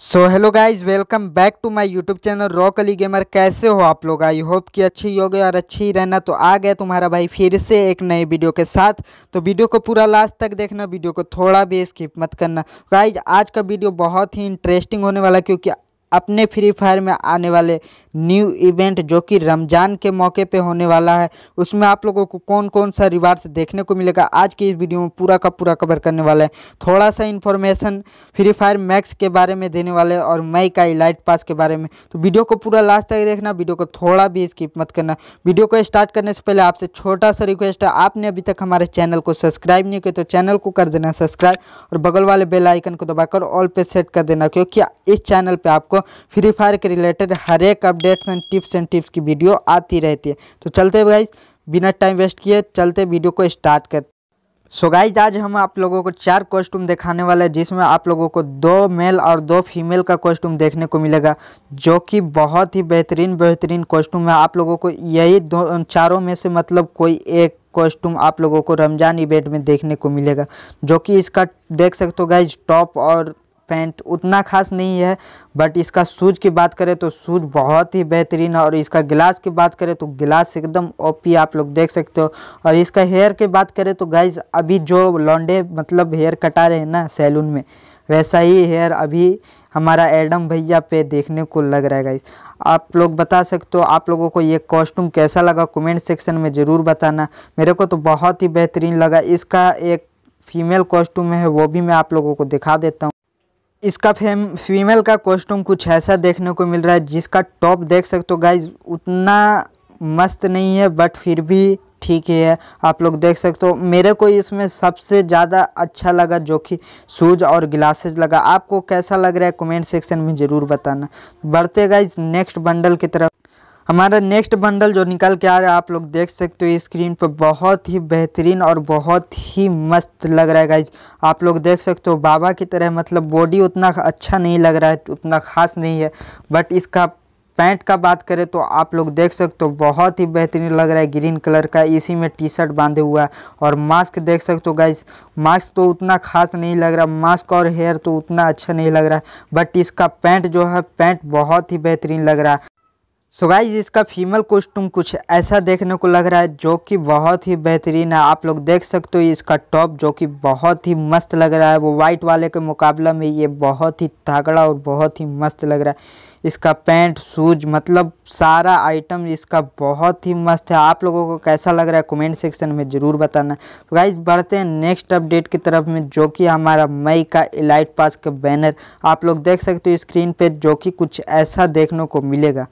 so hello guys welcome back to my YouTube channel rock Ali gamer कैसे हो आप लोग आई होप कि अच्छी गई और अच्छी ही रहना तो आ गया तुम्हारा भाई फिर से एक नए वीडियो के साथ तो वीडियो को पूरा लास्ट तक देखना वीडियो को थोड़ा भी स्किप मत करना गाइज आज का वीडियो बहुत ही इंटरेस्टिंग होने वाला क्योंकि अपने फ्री फायर में आने वाले न्यू इवेंट जो कि रमज़ान के मौके पे होने वाला है उसमें आप लोगों को कौन कौन सा रिवार्ड्स देखने को मिलेगा आज की इस वीडियो में पूरा का पूरा कवर करने वाला है थोड़ा सा इन्फॉर्मेशन फ्री फायर मैक्स के बारे में देने वाले हैं और मई का इलाइट पास के बारे में तो वीडियो को पूरा लास्ट तक देखना वीडियो को थोड़ा भी स्किप मत करना वीडियो को स्टार्ट करने से पहले आपसे छोटा सा रिक्वेस्ट है आपने अभी तक हमारे चैनल को सब्सक्राइब नहीं किया तो चैनल को कर देना सब्सक्राइब और बगल वाले बेल आइकन को दबाकर ऑल पे सेट कर देना क्योंकि इस चैनल पर आपको फ्री फायर के रिलेटेड हर एक update updates and tips and tips की वीडियो आती रहती है तो चलते गाइज बिना टाइम वेस्ट किए चलते वीडियो को स्टार्ट करते सो so गाइज आज हम आप लोगों को चार कॉस्ट्यूम दिखाने वाले हैं जिसमें आप लोगों को दो मेल और दो फीमेल का कॉस्ट्यूम देखने को मिलेगा जो कि बहुत ही बेहतरीन बेहतरीन कॉस्ट्यूम है आप लोगों को यही दो चारों में से मतलब कोई एक कॉस्ट्यूम आप लोगों को रमजान इवेंट में देखने को मिलेगा जो कि इसका देख सकते हो गाइज टॉप और पैंट उतना खास नहीं है बट इसका शूज़ की बात करें तो शूज़ बहुत ही बेहतरीन है और इसका गिलास की बात करें तो गिलास एकदम ओपी आप लोग देख सकते हो और इसका हेयर की बात करें तो गाइज अभी जो लॉन्डे मतलब हेयर कटा रहे हैं ना सैलून में वैसा ही हेयर अभी हमारा एडम भैया पे देखने को लग रहा है गाइज आप लोग बता सकते हो आप लोगों को ये कॉस्ट्यूम कैसा लगा कमेंट सेक्शन में ज़रूर बताना मेरे को तो बहुत ही बेहतरीन लगा इसका एक फीमेल कॉस्ट्यूम है वो भी मैं आप लोगों को दिखा देता हूँ इसका फेम फीमेल का कॉस्ट्यूम कुछ ऐसा देखने को मिल रहा है जिसका टॉप देख सकते हो गाइज उतना मस्त नहीं है बट फिर भी ठीक ही है आप लोग देख सकते हो मेरे को इसमें सबसे ज़्यादा अच्छा लगा जो कि शूज और ग्लासेस लगा आपको कैसा लग रहा है कमेंट सेक्शन में ज़रूर बताना बढ़ते गाइज नेक्स्ट बंडल की तरफ हमारा नेक्स्ट बंडल जो निकल के आ रहा है आप लोग देख सकते हो स्क्रीन पर बहुत ही बेहतरीन और बहुत ही मस्त लग रहा है गाइज आप लोग देख सकते हो बाबा की तरह मतलब बॉडी उतना अच्छा नहीं लग रहा है उतना खास नहीं है बट इसका पैंट का बात करें तो आप लोग देख सकते हो बहुत ही बेहतरीन लग रहा है ग्रीन कलर का इसी में टी शर्ट बांधे हुआ है और मास्क देख सकते हो गाइज मास्क तो उतना खास नहीं लग रहा मास्क और हेयर तो उतना अच्छा नहीं लग रहा है बट इसका पैंट जो है पैंट बहुत ही बेहतरीन लग रहा है सो so गाइज इसका फीमेल कॉस्ट्यूम कुछ ऐसा देखने को लग रहा है जो कि बहुत ही बेहतरीन है आप लोग देख सकते हो इसका टॉप जो कि बहुत ही मस्त लग रहा है वो वाइट वाले के मुकाबला में ये बहुत ही तागड़ा और बहुत ही मस्त लग रहा है इसका पैंट शूज मतलब सारा आइटम इसका बहुत ही मस्त है आप लोगों को कैसा लग रहा है कमेंट सेक्शन में ज़रूर बताना तो गाइज बढ़ते हैं नेक्स्ट अपडेट की तरफ में जो कि हमारा मई का इलाइट पास का बैनर आप लोग देख सकते हो स्क्रीन पर जो कि कुछ ऐसा देखने को मिलेगा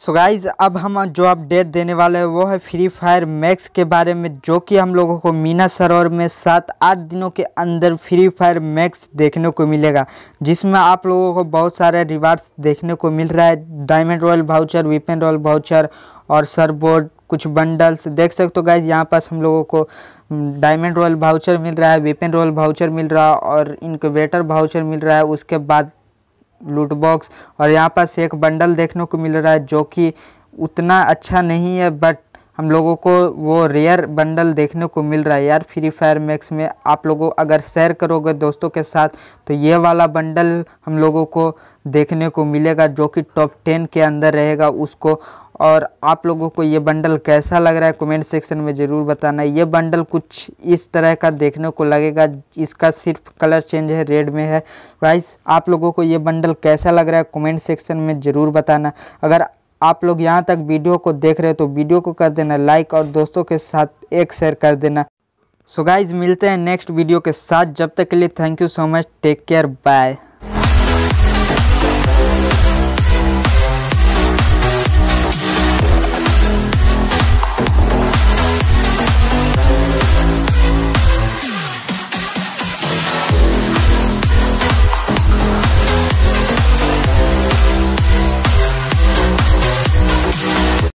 सो so गाइज अब हम जो अपडेट देने वाले हैं वो है फ्री फायर मैक्स के बारे में जो कि हम लोगों को मीना सरोवर में सात आठ दिनों के अंदर फ्री फायर मैक्स देखने को मिलेगा जिसमें आप लोगों को बहुत सारे रिवार्ड्स देखने को मिल रहा है diamond royale voucher weapon royale voucher और सरबोर्ड कुछ बंडल्स देख सकते हो गाइज यहाँ पास हम लोगों को डायमंड रॉयल भाउचर मिल रहा है वीपेन रॉयल भाउचर मिल रहा है और इनक्यूबेटर भाउचर मिल रहा है उसके बाद लूट बॉक्स और यहाँ पास एक बंडल देखने को मिल रहा है जो कि उतना अच्छा नहीं है बट हम लोगों को वो रेयर बंडल देखने को मिल रहा है यार फ्री फायर मैक्स में आप लोगों अगर शेयर करोगे दोस्तों के साथ तो ये वाला बंडल हम लोगों को देखने को मिलेगा जो कि टॉप टेन के अंदर रहेगा उसको और आप लोगों को ये बंडल कैसा लग रहा है कमेंट सेक्शन में ज़रूर बताना ये बंडल कुछ इस तरह का देखने को लगेगा इसका सिर्फ कलर चेंज है रेड में है वाइस आप लोगों को ये बंडल कैसा लग रहा है कमेंट सेक्शन में ज़रूर बताना अगर आप लोग यहाँ तक वीडियो को देख रहे हो तो वीडियो को कर देना लाइक और दोस्तों के साथ एक शेयर कर देना सो so गाइज मिलते हैं नेक्स्ट वीडियो के साथ जब तक के लिए thank you so much take care bye